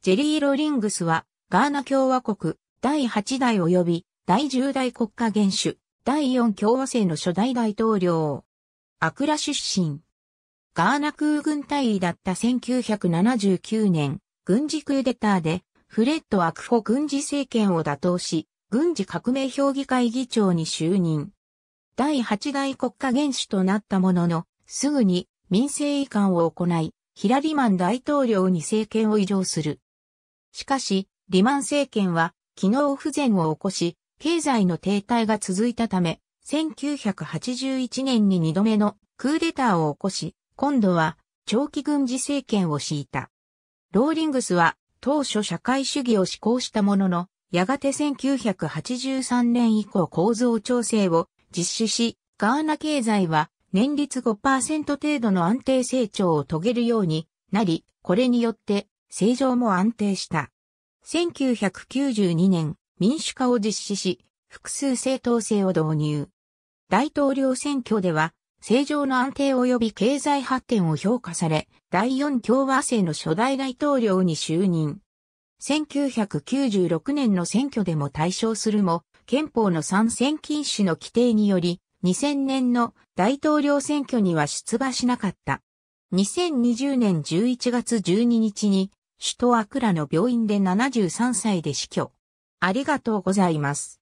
ジェリー・ロリングスは、ガーナ共和国、第8代及び、第10代国家元首、第4共和制の初代大統領。アクラ出身。ガーナ空軍大尉だった1979年、軍事クーデターで、フレッド・アクホ軍事政権を打倒し、軍事革命評議会議長に就任。第8代国家元首となったものの、すぐに民政移管を行い、ヒラリマン大統領に政権を移譲する。しかし、リマン政権は機能不全を起こし、経済の停滞が続いたため、1981年に2度目のクーデターを起こし、今度は長期軍事政権を敷いた。ローリングスは当初社会主義を施行したものの、やがて1983年以降構造調整を実施し、ガーナ経済は年率5%程度の安定成長を遂げるようになり、これによって政情も安定した。1992年、民主化を実施し、複数政党制を導入。大統領選挙では、政情の安定及び経済発展を評価され、第四共和制の初代大統領に就任。1996年の選挙でも対象するも、憲法の参戦禁止の規定により、2000年の大統領選挙には出馬しなかった。2020年11月12日に首都アクラの病院で73歳で死去。ありがとうございます。